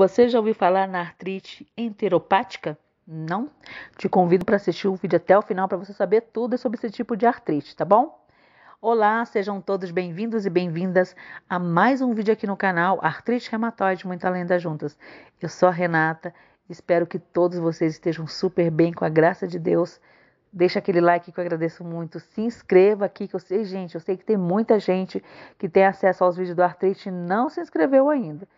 Você já ouviu falar na artrite enteropática? Não? Te convido para assistir o vídeo até o final para você saber tudo sobre esse tipo de artrite, tá bom? Olá, sejam todos bem-vindos e bem-vindas a mais um vídeo aqui no canal Artrite Reumatoide Muito Além das Juntas. Eu sou a Renata, espero que todos vocês estejam super bem com a graça de Deus. Deixa aquele like que eu agradeço muito, se inscreva aqui que eu sei, gente, eu sei que tem muita gente que tem acesso aos vídeos do Artrite e não se inscreveu ainda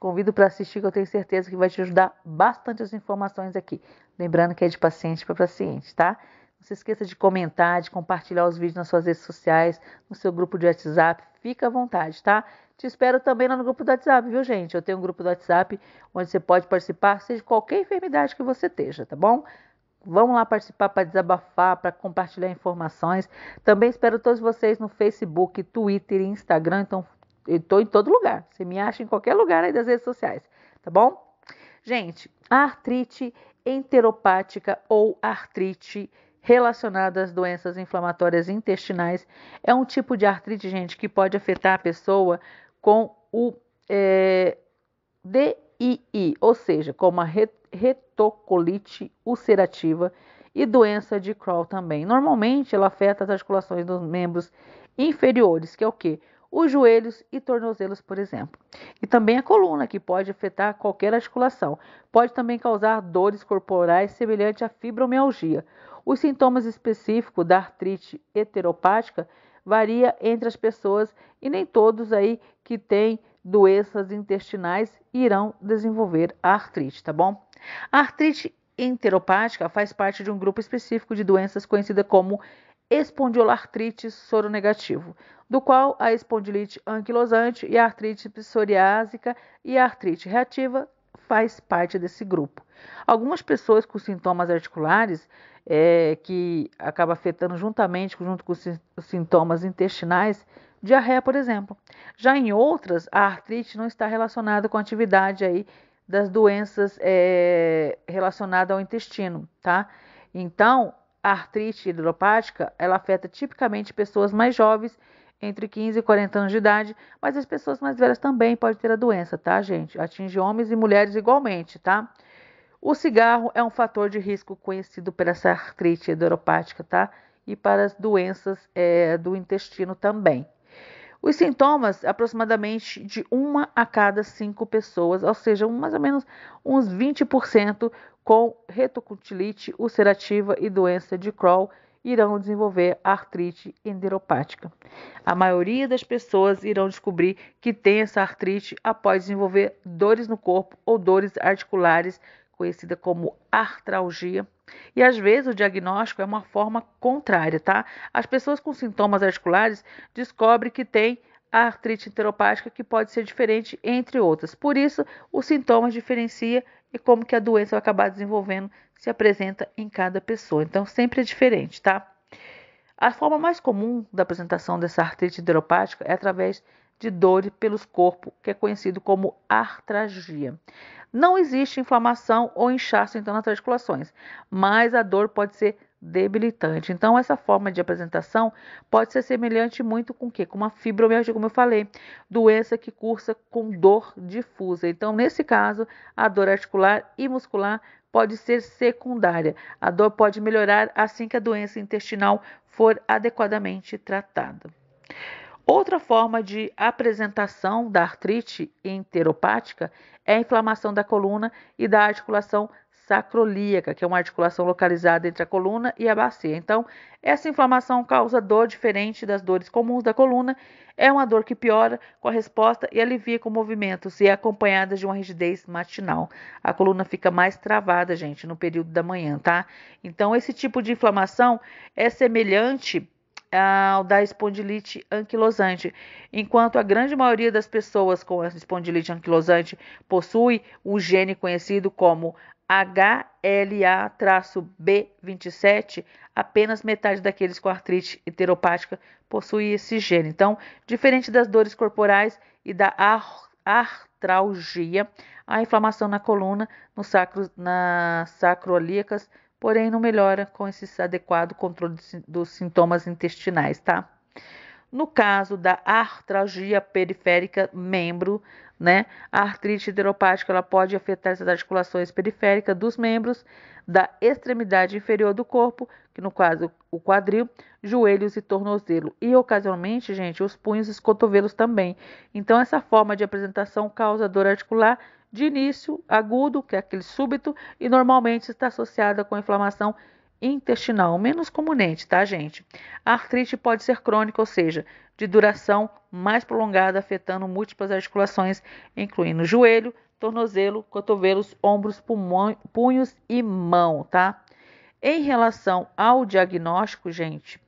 convido para assistir, que eu tenho certeza que vai te ajudar bastante as informações aqui. Lembrando que é de paciente para paciente, tá? Não se esqueça de comentar, de compartilhar os vídeos nas suas redes sociais, no seu grupo de WhatsApp. Fica à vontade, tá? Te espero também lá no grupo do WhatsApp, viu, gente? Eu tenho um grupo do WhatsApp onde você pode participar, seja de qualquer enfermidade que você esteja, tá bom? Vamos lá participar para desabafar, para compartilhar informações. Também espero todos vocês no Facebook, Twitter e Instagram. Então, estou em todo lugar. Você me acha em qualquer lugar aí das redes sociais, tá bom? Gente, a artrite enteropática ou artrite relacionada às doenças inflamatórias intestinais é um tipo de artrite, gente, que pode afetar a pessoa com o é, eh, DII, ou seja, como a retocolite ulcerativa e doença de Crohn também. Normalmente, ela afeta as articulações dos membros inferiores, que é o quê? os joelhos e tornozelos, por exemplo. E também a coluna, que pode afetar qualquer articulação. Pode também causar dores corporais semelhante à fibromialgia. Os sintomas específicos da artrite heteropática varia entre as pessoas e nem todos aí que têm doenças intestinais irão desenvolver a artrite, tá bom? A artrite enteropática faz parte de um grupo específico de doenças conhecida como soro soronegativo, do qual a espondilite anquilosante e a artrite psoriásica e a artrite reativa faz parte desse grupo. Algumas pessoas com sintomas articulares, é, que acaba afetando juntamente junto com os sintomas intestinais, diarreia, por exemplo. Já em outras, a artrite não está relacionada com a atividade aí das doenças é, relacionadas ao intestino, tá? Então, a artrite hidropática ela afeta tipicamente pessoas mais jovens, entre 15 e 40 anos de idade, mas as pessoas mais velhas também podem ter a doença, tá, gente? Atinge homens e mulheres igualmente, tá? O cigarro é um fator de risco conhecido para essa artrite hidropática, tá? E para as doenças é, do intestino também. Os sintomas, aproximadamente de uma a cada cinco pessoas, ou seja, mais ou menos uns 20% com retocutilite ulcerativa e doença de Crohn irão desenvolver artrite enderopática. A maioria das pessoas irão descobrir que tem essa artrite após desenvolver dores no corpo ou dores articulares, conhecida como artralgia. E às vezes o diagnóstico é uma forma contrária, tá? As pessoas com sintomas articulares descobrem que têm a artrite enteropática, que pode ser diferente entre outras. Por isso, os sintomas diferencia e como que a doença vai acabar desenvolvendo se apresenta em cada pessoa. Então, sempre é diferente, tá? A forma mais comum da apresentação dessa artrite enteropática é através de dor pelos corpos, que é conhecido como artragia. Não existe inflamação ou inchaço então nas articulações, mas a dor pode ser debilitante. Então, essa forma de apresentação pode ser semelhante muito com o quê? Com uma fibromialgia, como eu falei, doença que cursa com dor difusa. Então, nesse caso, a dor articular e muscular pode ser secundária. A dor pode melhorar assim que a doença intestinal for adequadamente tratada. Outra forma de apresentação da artrite enteropática é a inflamação da coluna e da articulação sacrolíaca, que é uma articulação localizada entre a coluna e a bacia. Então, essa inflamação causa dor diferente das dores comuns da coluna, é uma dor que piora com a resposta e alivia com movimentos e é acompanhada de uma rigidez matinal. A coluna fica mais travada, gente, no período da manhã, tá? Então, esse tipo de inflamação é semelhante ao da espondilite anquilosante. Enquanto a grande maioria das pessoas com a espondilite anquilosante possui um gene conhecido como HLA-B27, apenas metade daqueles com artrite enteropática possui esse gene. Então, diferente das dores corporais e da artralgia, a inflamação na coluna, no sacro, nas sacroiliacas, porém não melhora com esse adequado controle dos sintomas intestinais, tá? No caso da artralgia periférica membro, né? A artrite idiopática ela pode afetar as articulações periféricas dos membros da extremidade inferior do corpo, que no caso o quadril, joelhos e tornozelo, e ocasionalmente, gente, os punhos e os cotovelos também. Então essa forma de apresentação causa dor articular de início agudo, que é aquele súbito, e normalmente está associada com inflamação intestinal, menos comumente, tá, gente? A artrite pode ser crônica, ou seja, de duração mais prolongada, afetando múltiplas articulações, incluindo joelho, tornozelo, cotovelos, ombros, pulmões, punhos e mão, tá? Em relação ao diagnóstico, gente,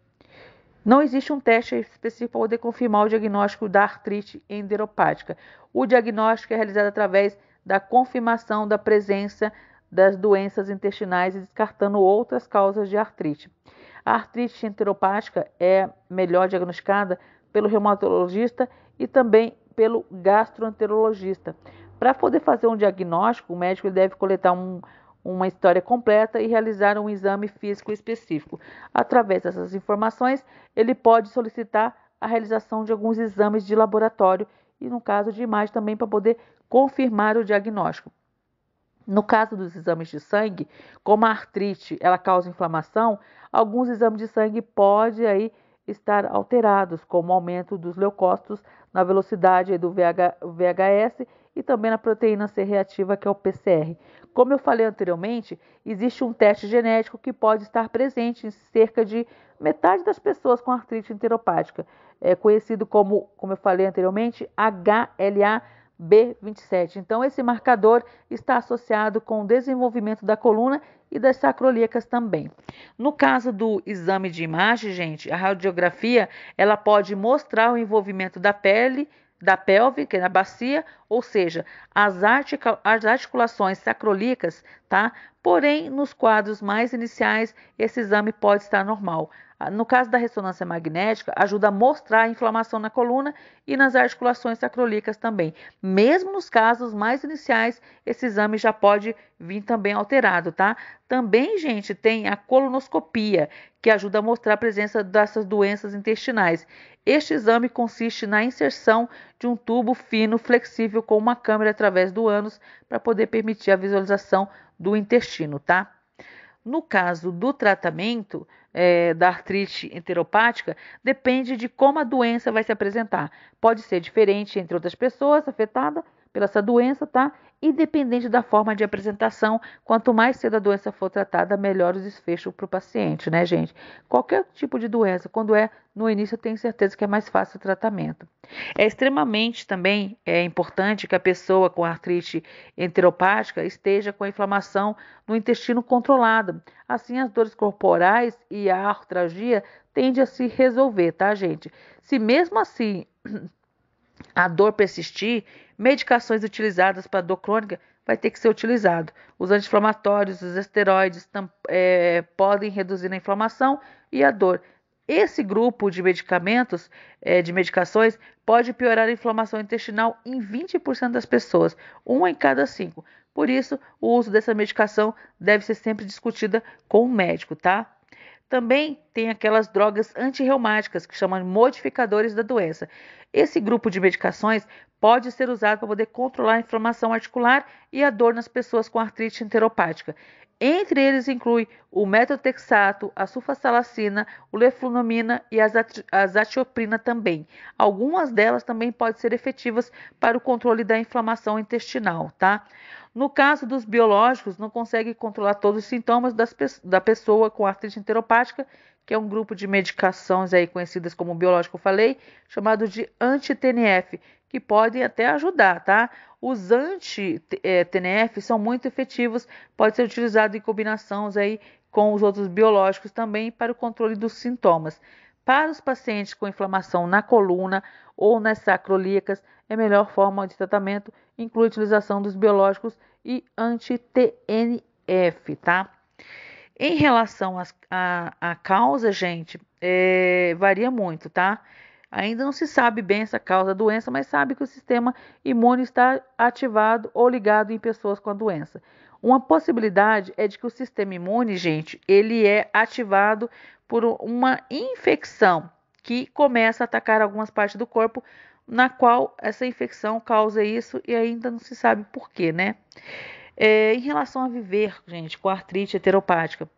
não existe um teste específico para poder confirmar o diagnóstico da artrite enderopática. O diagnóstico é realizado através da confirmação da presença das doenças intestinais e descartando outras causas de artrite. A artrite enteropática é melhor diagnosticada pelo reumatologista e também pelo gastroenterologista. Para poder fazer um diagnóstico, o médico deve coletar um, uma história completa e realizar um exame físico específico. Através dessas informações, ele pode solicitar a realização de alguns exames de laboratório e, no caso de imagem, também para poder confirmar o diagnóstico. No caso dos exames de sangue, como a artrite ela causa inflamação, alguns exames de sangue podem aí estar alterados, como o aumento dos leucócitos na velocidade do VH, VHS e também na proteína C reativa, que é o PCR. Como eu falei anteriormente, existe um teste genético que pode estar presente em cerca de metade das pessoas com artrite enteropática, é conhecido como, como eu falei anteriormente, HLA B27. Então, esse marcador está associado com o desenvolvimento da coluna e das sacrolíacas também. No caso do exame de imagem, gente, a radiografia ela pode mostrar o envolvimento da pele, da pelve, que é na bacia, ou seja, as, articulações sacrolíacas, tá? Porém, nos quadros mais iniciais, esse exame pode estar normal. Ah, no caso da ressonância magnética, ajuda a mostrar a inflamação na coluna e nas articulações sacrolíacas também. Mesmo nos casos mais iniciais, esse exame já pode vir também alterado, tá? Também, gente, tem a colonoscopia, que ajuda a mostrar a presença dessas doenças intestinais. Este exame consiste na inserção de um tubo fino flexível com uma câmera através do ânus para poder permitir a visualização do intestino, tá? No caso do tratamento é, da artrite enteropática, depende de como a doença vai se apresentar. Pode ser diferente entre outras pessoas afetadas pela essa doença, tá? Independente da forma de apresentação, quanto mais cedo a doença for tratada, melhor o desfecho para o paciente, né, gente? Qualquer tipo de doença, quando é no início, eu tenho certeza que é mais fácil o tratamento. É extremamente também é importante que a pessoa com artrite enteropática esteja com a inflamação no intestino controlada. Assim, as dores corporais e a artralgia tende a se resolver, tá, gente? Se mesmo assim a dor persistir, medicações utilizadas para dor crônica vai ter que ser utilizado. Os anti-inflamatórios, os esteroides é, podem reduzir a inflamação e a dor. Esse grupo de medicamentos, é, de medicações, pode piorar a inflamação intestinal em 20% das pessoas, uma em cada cinco. Por isso, o uso dessa medicação deve ser sempre discutida com o médico, tá? Também tem aquelas drogas antirreumáticas que chamam modificadores da doença. Esse grupo de medicações pode ser usado para poder controlar a inflamação articular e a dor nas pessoas com artrite enteropática. Entre eles inclui o metotrexato, a sulfasalacina, o leflunomina e a zatioprina também. Algumas delas também podem ser efetivas para o controle da inflamação intestinal, tá? No caso dos biológicos, não consegue controlar todos os sintomas das, da pessoa com artrite enteropática, que é um grupo de medicações aí conhecidas como biológico, eu falei, chamado de anti-TNF, que podem até ajudar, tá? Os anti-TNF é, são muito efetivos, pode ser utilizado em combinações aí com os outros biológicos também para o controle dos sintomas. Para os pacientes com inflamação na coluna ou nas sacrolíacas, a é melhor forma de tratamento inclui a utilização dos biológicos e anti-TNF, tá? Em relação à causa, gente, é, varia muito, tá? Ainda não se sabe bem essa causa da doença, mas sabe que o sistema imune está ativado ou ligado em pessoas com a doença. Uma possibilidade é de que o sistema imune, gente, ele é ativado por uma infecção que começa a atacar algumas partes do corpo, na qual essa infecção causa isso e ainda não se sabe por quê, né? É, em relação a viver, gente, com artrite heteropática,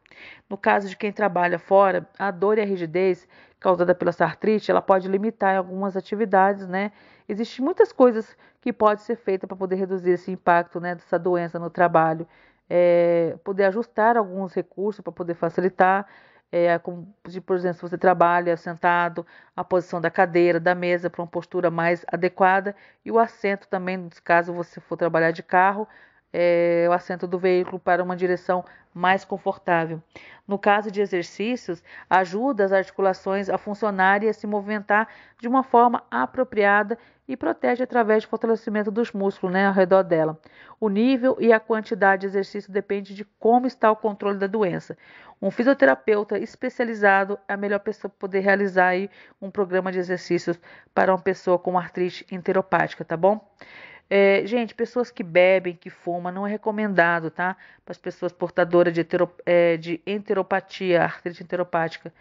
no caso de quem trabalha fora, a dor e a rigidez causada pela artrite, ela pode limitar algumas atividades, né? Existem muitas coisas que pode ser feita para poder reduzir esse impacto, né, dessa doença no trabalho. É, poder ajustar alguns recursos para poder facilitar, é, como, por exemplo, se você trabalha sentado, a posição da cadeira, da mesa para uma postura mais adequada e o assento também, no caso você for trabalhar de carro, é, o assento do veículo para uma direção mais confortável. No caso de exercícios, ajuda as articulações a funcionar e a se movimentar de uma forma apropriada e protege através do fortalecimento dos músculos né, ao redor dela. O nível e a quantidade de exercício depende de como está o controle da doença. Um fisioterapeuta especializado é a melhor pessoa para poder realizar aí um programa de exercícios para uma pessoa com artrite enteropática, tá bom? É, gente, pessoas que bebem, que fumam, não é recomendado, tá? Para as pessoas portadoras de, é, de enteropatia, artrite enteropática.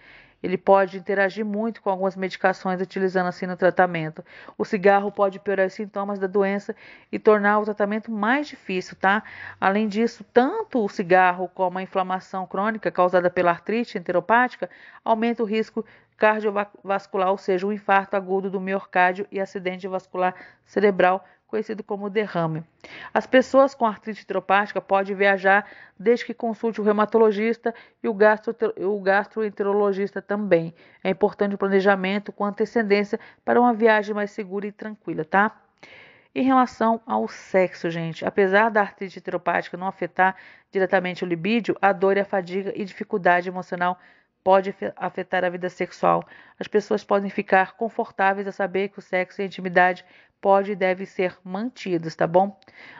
Ele pode interagir muito com algumas medicações utilizando assim no tratamento. O cigarro pode piorar os sintomas da doença e tornar o tratamento mais difícil, tá? Além disso, tanto o cigarro como a inflamação crônica causada pela artrite enteropática aumenta o risco cardiovascular, ou seja, um infarto agudo do miocárdio e acidente vascular cerebral conhecido como derrame. As pessoas com artrite idiopática podem viajar desde que consulte o reumatologista e o, gastro, o gastroenterologista também. É importante o planejamento com antecedência para uma viagem mais segura e tranquila, tá? Em relação ao sexo, gente, apesar da artrite idiopática não afetar diretamente o libídio, a dor e a fadiga e dificuldade emocional pode afetar a vida sexual. As pessoas podem ficar confortáveis a saber que o sexo e a intimidade pode e deve ser mantidos, tá bom?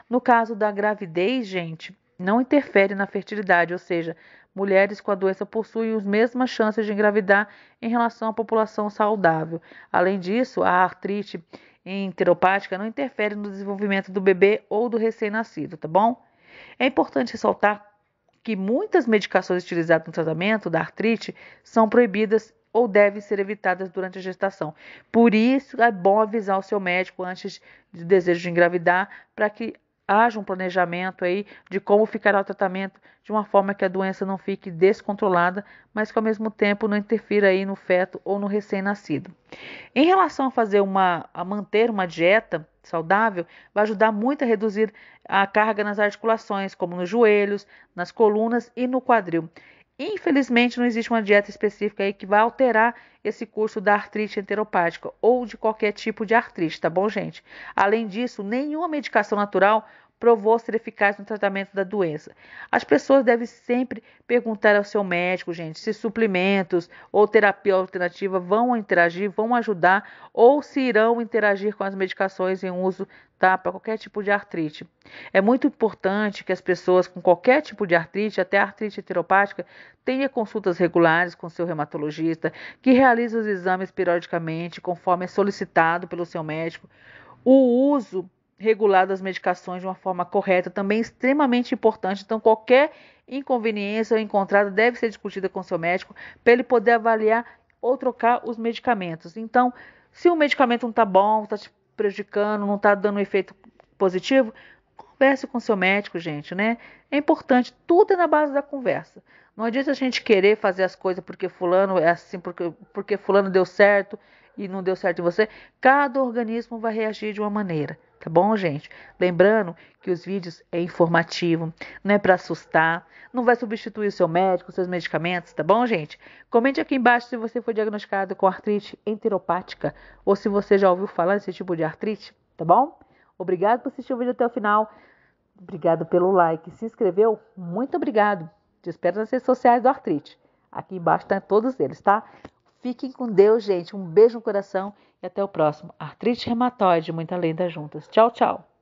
No caso da gravidez, gente, não interfere na fertilidade, ou seja, mulheres com a doença possuem as mesmas chances de engravidar em relação à população saudável. Além disso, a artrite enteropática não interfere no desenvolvimento do bebê ou do recém-nascido, tá bom? É importante ressaltar que muitas medicações utilizadas no tratamento da artrite são proibidas ou devem ser evitadas durante a gestação. Por isso, é bom avisar o seu médico antes do desejo de engravidar para que haja um planejamento aí de como ficará o tratamento, de uma forma que a doença não fique descontrolada, mas que ao mesmo tempo não interfira aí no feto ou no recém-nascido. Em relação a fazer uma a manter uma dieta saudável, vai ajudar muito a reduzir a carga nas articulações, como nos joelhos, nas colunas e no quadril. Infelizmente, não existe uma dieta específica aí que vai alterar esse curso da artrite enteropática ou de qualquer tipo de artrite, tá bom, gente? Além disso, nenhuma medicação natural provou ser eficaz no tratamento da doença. As pessoas devem sempre perguntar ao seu médico, gente, se suplementos ou terapia alternativa vão interagir, vão ajudar ou se irão interagir com as medicações em uso tá, para qualquer tipo de artrite. É muito importante que as pessoas com qualquer tipo de artrite, até artrite heteropática, tenha consultas regulares com seu reumatologista, que realize os exames periodicamente conforme é solicitado pelo seu médico. O uso regulado as medicações de uma forma correta, também extremamente importante. Então, qualquer inconveniência encontrada deve ser discutida com seu médico para ele poder avaliar ou trocar os medicamentos. Então, se o medicamento não está bom, está te prejudicando, não está dando um efeito positivo, converse com seu médico, gente, né? É importante, tudo é na base da conversa. Não adianta a gente querer fazer as coisas porque fulano é assim, porque, porque fulano deu certo, e não deu certo em você, cada organismo vai reagir de uma maneira, tá bom, gente? Lembrando que os vídeos é informativo, não é para assustar, não vai substituir o seu médico, seus medicamentos, tá bom, gente? Comente aqui embaixo se você foi diagnosticado com artrite enteropática ou se você já ouviu falar desse tipo de artrite, tá bom? Obrigado por assistir o vídeo até o final. Obrigado pelo like. Se inscreveu? Muito obrigado. Te espero nas redes sociais do Artrite. Aqui embaixo estão tá todos eles, tá? Fiquem com Deus, gente. Um beijo no coração e até o próximo. Artrite reumatoide, muita lenda juntas. Tchau, tchau.